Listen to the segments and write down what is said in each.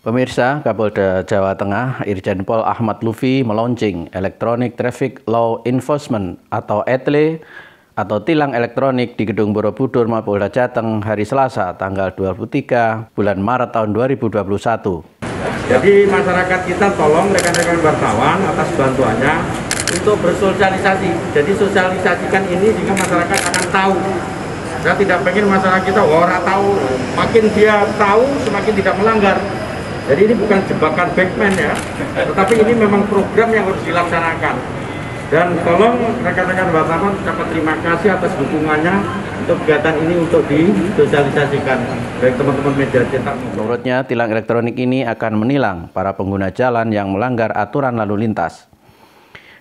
Pemirsa, Kapolda Jawa Tengah Irjen Pol Ahmad Lufi meluncing Electronic Traffic Law Enforcement atau ETLE e, atau tilang elektronik di Gedung Borobudur Mapolda Jateng hari Selasa tanggal 23 bulan Maret tahun 2021. Jadi masyarakat kita tolong rekan-rekan wartawan atas bantuannya untuk bersosialisasi. Jadi sosialisasikan ini sehingga masyarakat akan tahu saya tidak pengen masyarakat kita oh, orang tahu makin dia tahu semakin tidak melanggar jadi ini bukan jebakan Batman ya, tetapi ini memang program yang harus dilaksanakan. Dan tolong rekan-rekan wartawan dapat terima kasih atas dukungannya untuk kegiatan ini untuk disosialisasikan baik teman-teman media cetak. Menurutnya, tilang elektronik ini akan menilang para pengguna jalan yang melanggar aturan lalu lintas.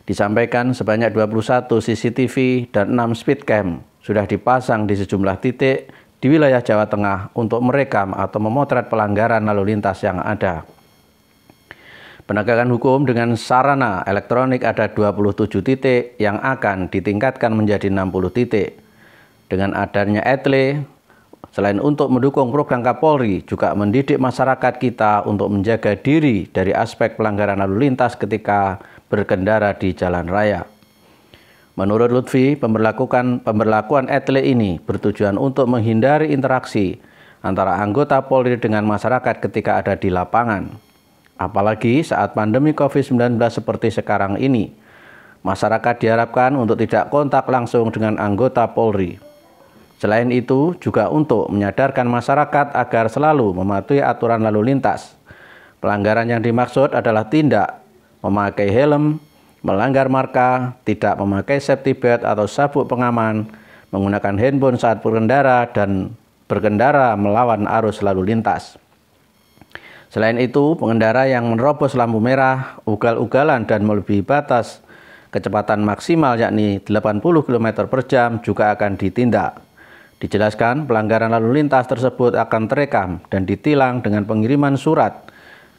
Disampaikan sebanyak 21 CCTV dan 6 speed cam sudah dipasang di sejumlah titik di wilayah Jawa Tengah untuk merekam atau memotret pelanggaran lalu lintas yang ada. Penegakan hukum dengan sarana elektronik ada 27 titik yang akan ditingkatkan menjadi 60 titik. Dengan adanya etle, selain untuk mendukung program Kapolri, juga mendidik masyarakat kita untuk menjaga diri dari aspek pelanggaran lalu lintas ketika berkendara di jalan raya. Menurut Lutfi, pemberlakuan pemberlakuan etle ini bertujuan untuk menghindari interaksi antara anggota Polri dengan masyarakat ketika ada di lapangan. Apalagi saat pandemi COVID-19 seperti sekarang ini, masyarakat diharapkan untuk tidak kontak langsung dengan anggota Polri. Selain itu, juga untuk menyadarkan masyarakat agar selalu mematuhi aturan lalu lintas. Pelanggaran yang dimaksud adalah tindak memakai helm, melanggar marka, tidak memakai safety belt atau sabuk pengaman, menggunakan handphone saat berkendara, dan berkendara melawan arus lalu lintas. Selain itu, pengendara yang menerobos lampu merah, ugal-ugalan, dan melebihi batas kecepatan maksimal yakni 80 km per jam juga akan ditindak. Dijelaskan pelanggaran lalu lintas tersebut akan terekam dan ditilang dengan pengiriman surat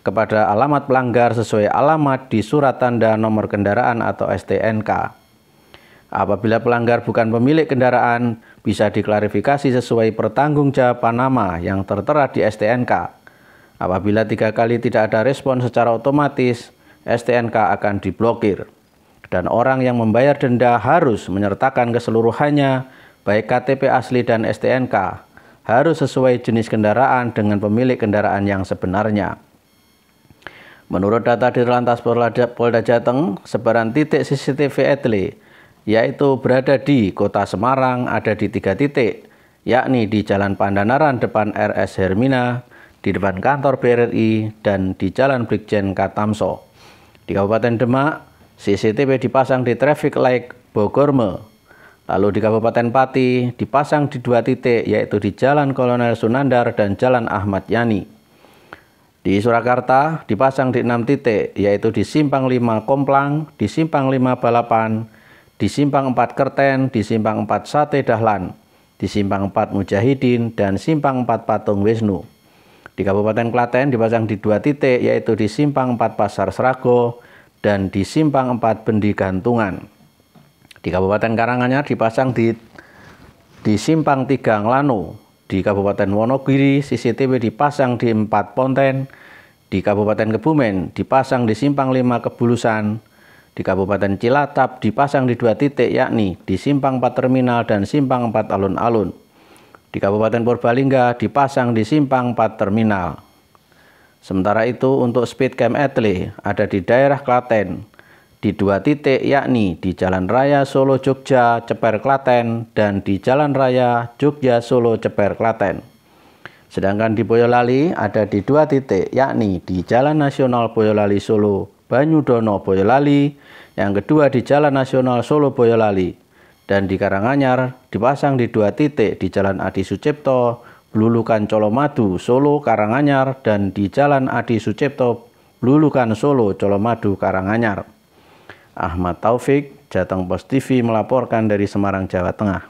kepada alamat pelanggar sesuai alamat di surat tanda nomor kendaraan atau STNK. Apabila pelanggar bukan pemilik kendaraan, bisa diklarifikasi sesuai pertanggungjawaban nama yang tertera di STNK. Apabila tiga kali tidak ada respon secara otomatis, STNK akan diblokir. Dan orang yang membayar denda harus menyertakan keseluruhannya, baik KTP asli dan STNK, harus sesuai jenis kendaraan dengan pemilik kendaraan yang sebenarnya. Menurut data di Lantas Polda Jateng, sebaran titik CCTV etle yaitu berada di Kota Semarang ada di tiga titik, yakni di Jalan Pandanaran depan RS Hermina, di depan kantor BRI, dan di Jalan Brigjen Katamso. Di Kabupaten Demak, CCTV dipasang di traffic light Bogorme. Lalu di Kabupaten Pati dipasang di dua titik yaitu di Jalan Kolonel Sunandar dan Jalan Ahmad Yani. Di Surakarta dipasang di enam titik, yaitu di Simpang 5 Komplang, di Simpang 5 Balapan, di Simpang 4 Kerten, di Simpang 4 Sate Dahlan, di Simpang 4 Mujahidin, dan Simpang 4 Patung Wisnu. Di Kabupaten Klaten dipasang di dua titik, yaitu di Simpang 4 Pasar Serago, dan di Simpang 4 Bendi Gantungan. Di Kabupaten Karanganyar dipasang di di Simpang 3 Nglanu, di Kabupaten Wonogiri CCTV dipasang di empat Ponten, di Kabupaten Kebumen dipasang di Simpang lima Kebulusan, di Kabupaten Cilatap dipasang di dua titik yakni di Simpang 4 Terminal dan Simpang 4 Alun-Alun. Di Kabupaten Purbalingga dipasang di Simpang 4 Terminal. Sementara itu untuk speed cam etle ada di daerah Klaten, di dua titik yakni di Jalan Raya Solo Jogja Ceper Klaten dan di Jalan Raya Jogja Solo Ceper Klaten. Sedangkan di Boyolali ada di dua titik yakni di Jalan Nasional Boyolali Solo Banyudono Boyolali, yang kedua di Jalan Nasional Solo Boyolali dan di Karanganyar dipasang di dua titik di Jalan Adi Sucipto Blulukan Colomadu Solo Karanganyar dan di Jalan Adi Sucipto Blulukan Solo Colomadu Karanganyar. Ahmad Taufik, Jateng Post TV melaporkan dari Semarang, Jawa Tengah.